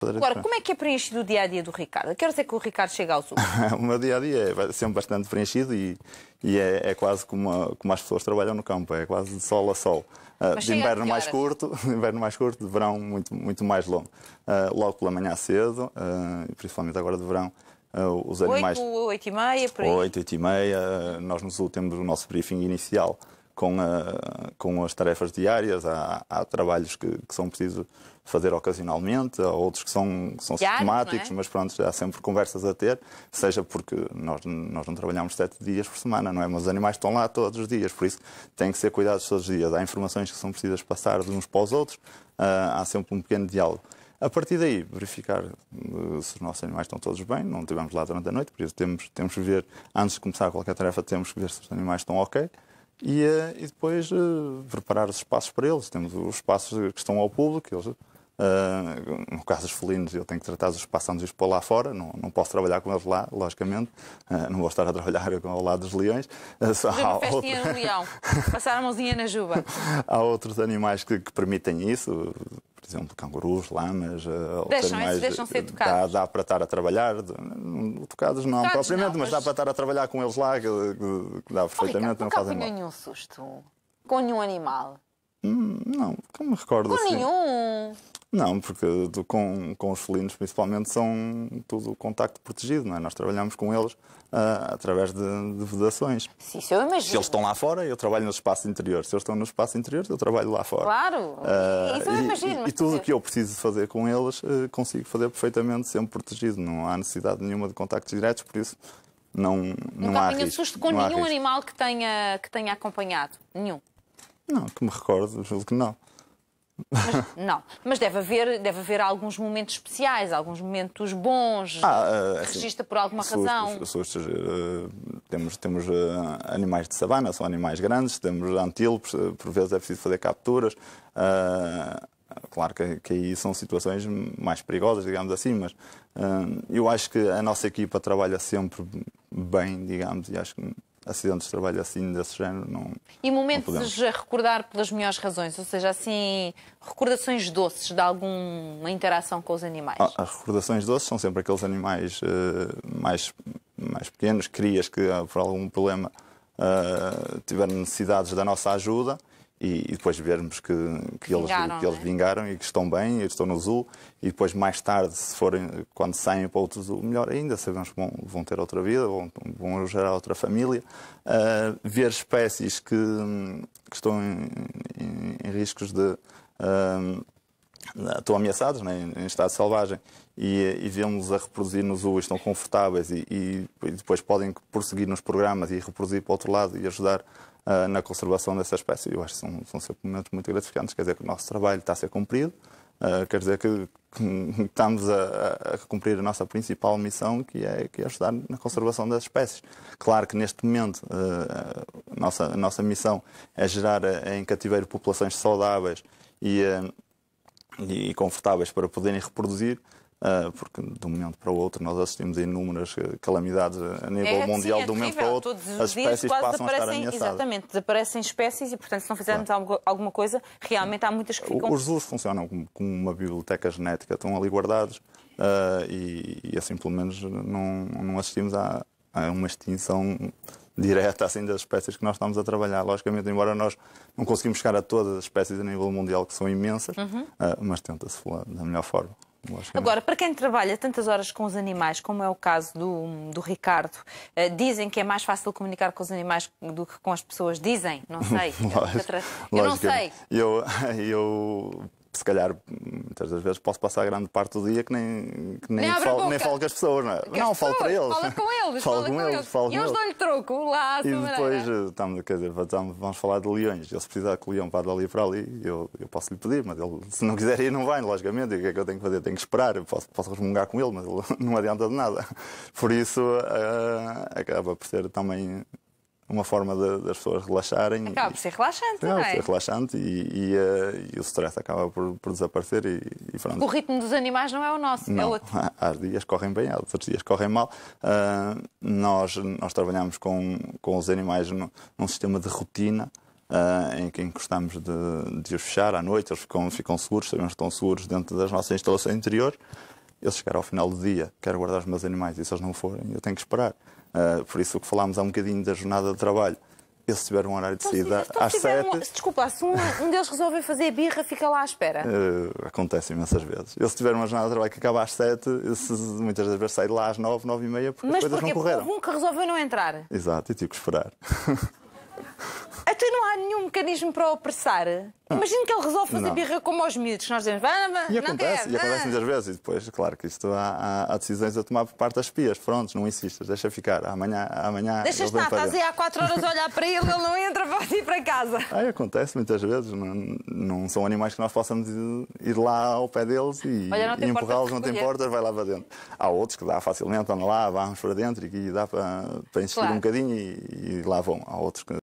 Agora, como é que é preenchido o dia a dia do Ricardo? Quero dizer é que o Ricardo chega ao sul. o meu dia a dia é sempre bastante preenchido e, e é, é, quase como, a, como as pessoas trabalham no campo, é quase de sol a sol. Uh, ah, de inverno mais curto, de inverno mais curto, de verão muito, muito mais longo. Uh, logo pela manhã cedo, uh, principalmente agora de verão, os animais. 8, 8 e meia, por aí. 8, 8 e meia, nós nos temos o nosso briefing inicial com, a, com as tarefas diárias. Há, há trabalhos que, que, são precisos fazer ocasionalmente, há outros que são, que são é? sistemáticos, é? mas pronto, há sempre conversas a ter, seja porque nós, nós não trabalhamos sete dias por semana, não é? Mas os animais estão lá todos os dias, por isso têm que ser cuidados todos os dias. Há informações que são precisas passar de uns para os outros, ah, há sempre um pequeno diálogo. A partir daí, verificar eh, se os nossos animais estão todos bem, não estivemos lá durante a noite, por isso temos, temos que ver, antes de começar qualquer tarefa, temos que ver se os animais estão ok e, eh, e depois eh, preparar os espaços para eles. Temos os espaços que estão ao público, eles Uh, no caso dos felinos, eu tenho que tratar os passando-os para lá fora, não, não posso trabalhar com eles lá, logicamente, uh, não vou estar a trabalhar ao lado dos leões. Uh, só há outro... um leão, passar a mãozinha na juba. há outros animais que, que permitem isso, por exemplo, cangurus, lamas, deixam, animais, deixam ser tocados. Dá, dá, para estar a trabalhar, tocados não tocados propriamente, não, mas... mas... dá para estar a trabalhar com eles lá, que, que dá perfeitamente, oh, Ricardo, não fazem mal. nenhum susto com nenhum animal. Hum, não, como me recordo com assim. nenhum. Não, porque com, com os felinos, principalmente, são tudo contacto protegido, não é? Nós trabalhamos com eles uh, através de, de vedações. Sim, isso eu imagino. Se eles estão lá fora, eu trabalho no espaço interior. Se eles estão no espaço interior, eu trabalho lá fora. Claro, uh, isso eu imagino. E, e, tudo o que eu preciso fazer com eles, uh, consigo fazer perfeitamente, sempre protegido. Não há necessidade nenhuma de contactos diretos, por isso não, não Nunca há risco. susto com nenhum animal que tenha, que tenha acompanhado? Nenhum? Não, que me recordo, julgo que não. Mas, não, mas deve haver, deve haver alguns momentos especiais, alguns momentos bons, ah, assim, ah, é registra por alguma razão. Sustos, uh, ah, temos temos uh, animais de savana, são animais grandes, temos antílopes, por vezes é preciso fazer capturas. Uh, claro que, que, aí são situações mais perigosas, digamos assim, mas eu acho que a nossa equipa trabalha sempre bem, digamos, e acho que acidentes de trabalho assim, desse género, não. E momentos a recordar pelas melhores razões, ou seja, assim, recordações doces de alguma interação com os animais? Ah, as recordações doces são sempre aqueles animais uh, mais, mais pequenos, crias que ah, por algum problema uh, tiveram necessidades da nossa ajuda e, e depois vermos que, que, eles, vingaram, que eles né? vingaram e que estão bem e estão no zoo e depois mais tarde, se forem, quando saem para outro Azul, melhor ainda, sabemos que vão, vão ter outra vida, vão, vão gerar outra família. Uh, ver espécies que, que estão em, em, em riscos de... Uh, estão ameaçados né, em estado selvagem e, e vemos a reproduzir nos zoos, estão confortáveis e, e, depois podem prosseguir nos programas e reproduzir para o outro lado e ajudar uh, na conservação dessa espécie. Eu acho que são, são sempre momentos muito gratificantes, quer dizer que o nosso trabalho está a ser cumprido, uh, quer dizer que, que estamos a, a, cumprir a nossa principal missão, que é, que é ajudar na conservação das espécies. Claro que neste momento uh, a, nossa, a nossa missão é gerar em cativeiro populações saudáveis e e, confortáveis para poderem reproduzir, ah, porque de um momento para o outro nós assistimos a inúmeras ah, calamidades a nível é, mundial, sim, é de um momento para o outro Todos as espécies passam a estar ameaçadas. Exatamente, desaparecem espécies e, portanto, se não fizermos claro. alguma coisa, realmente há muitas que ficam... Os zoos funcionam como, uma biblioteca genética, estão ali guardados ah, e, e assim, pelo menos, não, não assistimos a, a uma extinção direta assim das espécies que nós estamos a trabalhar. Logicamente, embora nós não conseguimos chegar a todas as espécies a nível mundial, que são imensas, uhum. Ah, mas tenta-se falar da melhor forma. Agora, para quem trabalha tantas horas com os animais, como é o caso do, do Ricardo, ah, dizem que é mais fácil comunicar com os animais do que com as pessoas. Dizem, não sei. Lógico, eu não sei. Eu, eu se calhar, muitas das vezes, posso passar grande parte do dia que nem, que nem, nem, falo, nem falo, com as pessoas, não é? não, falo para eles. Fala com eles, falo, com, com, eles. eles. e eles dão-lhe troco lá lado E depois, eh, estamos, quer dizer, vamos falar de leões. Ele, se precisar que o leão vá dali para ali, eu, eu posso lhe pedir, mas ele, se não quiser ir, não vai, logicamente. E o que é que eu tenho que fazer? Tenho que esperar. Eu posso, posso resmungar com ele, mas ele não adianta de nada. Por isso, uh, acaba por ser também uma forma de, das pessoas relaxarem. Acaba por ser relaxante, não é? Acaba por ser relaxante e, e, eh, e o stress acaba por, por desaparecer e, e, pronto. O ritmo dos animais não é o nosso, é não. é outro. Há dias correm bem, há outros dias correm mal. Uh, nós, nós trabalhamos com, com os animais no, num sistema de rotina. Uh, em que gostamos de, de os fechar à noite, eles ficam, ficam seguros, sabemos que estão seguros dentro das nossas instalações interior eu chegar ao final do dia, quero guardar os meus animais e se eles não forem, eu tenho que esperar. Uh, por isso o que falámos há um bocadinho da jornada de trabalho. Eu, se tiver um horário de saída então, às sete... Um, desculpa, se um, um deles resolver fazer birra, fica lá à espera. Uh, acontece imensas vezes. Eu, se tiver uma jornada de trabalho que acaba às sete, muitas das vezes saio lá às nove, nove e meia, porque Mas as coisas porque não correram. Mas um que resolveu não entrar. Exato, e tive que esperar. Então não há nenhum mecanismo para o apressar. Ah, Imagino que ele resolve fazer não. birra como aos miúdos, que nós dizemos, vamos, vamos. E acontece, quer, e acontece muitas vezes. E depois, claro que isto há, há, há, decisões a tomar por parte das pias. Prontos, não insistas, deixa ficar. Amanhã. amanhã deixa estar, estás aí há quatro horas a olhar para ele, ele não entra, pode ir para casa. Aí acontece muitas vezes. Não, não são animais que nós possamos ir, lá ao pé deles e, e empurrá-los, não tem portas, vai lá para dentro. Há outros que dá facilmente, andam lá, vamos para dentro e dá para, para insistir claro. um bocadinho e, e lá vão. Há outros que.